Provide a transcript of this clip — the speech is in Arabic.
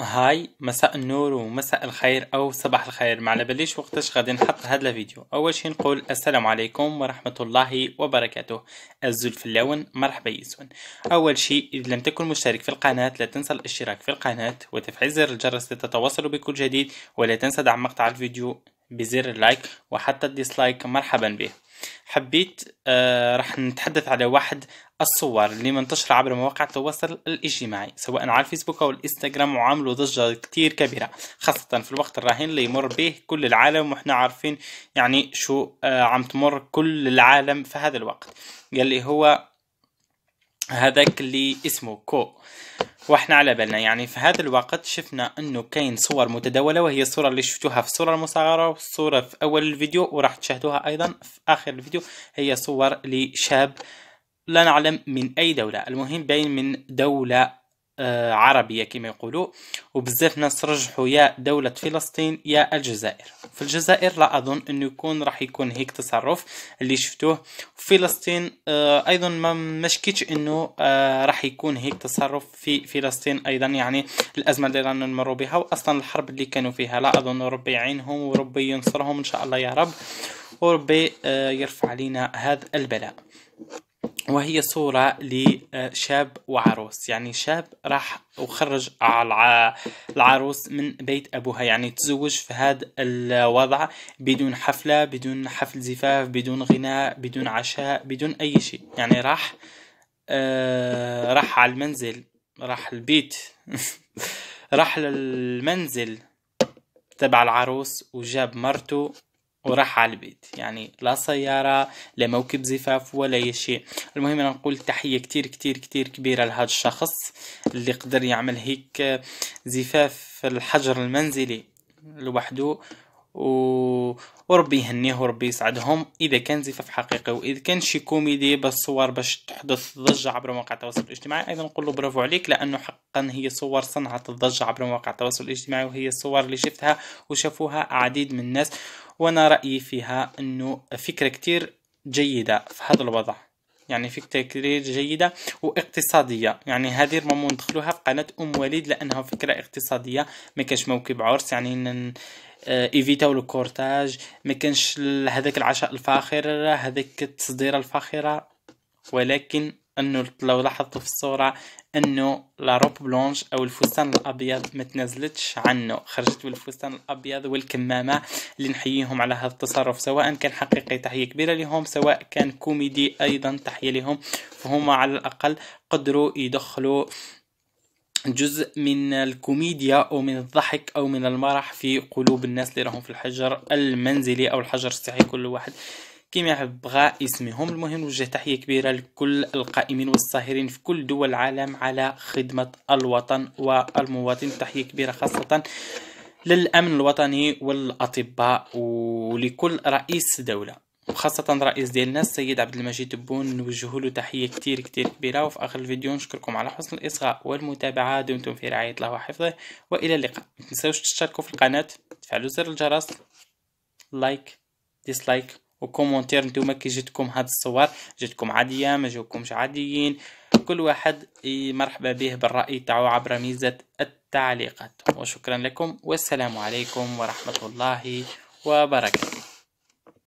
هاي مساء النور ومساء الخير او صباح الخير ما بليش وقتش وقتاش غادي نحط هذا الفيديو اول شي نقول السلام عليكم ورحمه الله وبركاته الزلف اللون مرحبا يسون اول شي اذا لم تكن مشترك في القناه لا تنسى الاشتراك في القناه وتفعيل زر الجرس لتتواصل بكل جديد ولا تنسى دعم مقطع الفيديو بزر اللايك وحتى الديسلايك مرحبا به حبيت آه، رح نتحدث على واحد الصور اللي منتشرة عبر مواقع التواصل الاجتماعي سواء على الفيسبوك أو الإنستغرام وعملوا ضجة كتير كبيرة خاصة في الوقت الراهن اللي يمر به كل العالم وإحنا عارفين يعني شو آه، عم تمر كل العالم في هذا الوقت يلي هو هذاك اللي اسمه كو واحنا على بالنا يعني في هذا الوقت شفنا انه كاين صور متداوله وهي الصوره اللي شفتوها في الصوره المصغره والصوره في اول الفيديو وراح تشاهدوها ايضا في اخر الفيديو هي صور لشاب لا نعلم من اي دوله المهم باين من دوله آه، عربية كما يقولوا وبزاف ناس رجحوا يا دولة فلسطين يا الجزائر في الجزائر لا أظن أنه يكون راح يكون هيك تصرف اللي شفتوه في فلسطين آه، أيضا ما مشكيتش أنه آه، راح يكون هيك تصرف في فلسطين أيضا يعني الأزمة اللي رانا نمروا بها وأصلا الحرب اللي كانوا فيها لا أظن ربي يعينهم وربي ينصرهم إن شاء الله يا رب وربي يرفع علينا هذا البلاء وهي صورة لشاب وعروس يعني شاب راح وخرج على العروس من بيت أبوها يعني تزوج في هذا الوضع بدون حفلة بدون حفل زفاف بدون غناء بدون عشاء بدون أي شيء يعني راح آه راح على المنزل راح البيت راح للمنزل تبع العروس وجاب مرته وراح على البيت يعني لا سيارة لا موكب زفاف ولا أي شيء المهم أنا نقول تحية كتير كتير كتير كبيرة لهذا الشخص اللي قدر يعمل هيك زفاف الحجر المنزلي لوحده و... وربي يهنيه وربي يسعدهم اذا كان زفاف حقيقي واذا كان شي كوميدي بس صور باش تحدث ضجه عبر مواقع التواصل الاجتماعي ايضا نقول له برافو عليك لانه حقا هي صور صنعت الضجه عبر مواقع التواصل الاجتماعي وهي الصور اللي شفتها وشافوها عديد من الناس وانا رايي فيها انه فكره كتير جيده في هذا الوضع يعني فكرة كتير جيدة واقتصادية يعني هذه ربما ندخلوها في قناة أم وليد لأنها فكرة اقتصادية ما كانش موكب عرس يعني نن... آه، ايفيتاو الكورتاج ما كانش هذاك العشاء الفاخر هذاك التصديرة الفاخرة ولكن انه لو لاحظتوا في الصورة انه لا روب بلونش او الفستان الابيض ما تنزلتش عنه خرجت بالفستان الابيض والكمامة اللي نحييهم على هذا التصرف سواء كان حقيقي تحية كبيرة لهم سواء كان كوميدي ايضا تحية لهم فهما على الاقل قدروا يدخلوا جزء من الكوميديا او من الضحك او من المرح في قلوب الناس اللي راهم في الحجر المنزلي او الحجر الصحي كل واحد كما بغى اسمهم المهم نوجه تحيه كبيره لكل القائمين والساهرين في كل دول العالم على خدمه الوطن والمواطن تحيه كبيره خاصه للامن الوطني والاطباء ولكل رئيس دوله وخاصة رئيس ديالنا السيد عبد المجيد تبون نوجه له تحية كتير كتير كبيرة وفي آخر الفيديو نشكركم على حسن الإصغاء والمتابعة دمتم في رعاية الله وحفظه وإلى اللقاء متنساوش تشتركوا في القناة تفعلوا زر الجرس لايك ديسلايك وكومنتير نتوما كي جاتكم هاد الصور جاتكم عاديه ما جاوكمش عاديين كل واحد مرحبا به بالراي تاعو عبر ميزه التعليقات وشكرا لكم والسلام عليكم ورحمه الله وبركاته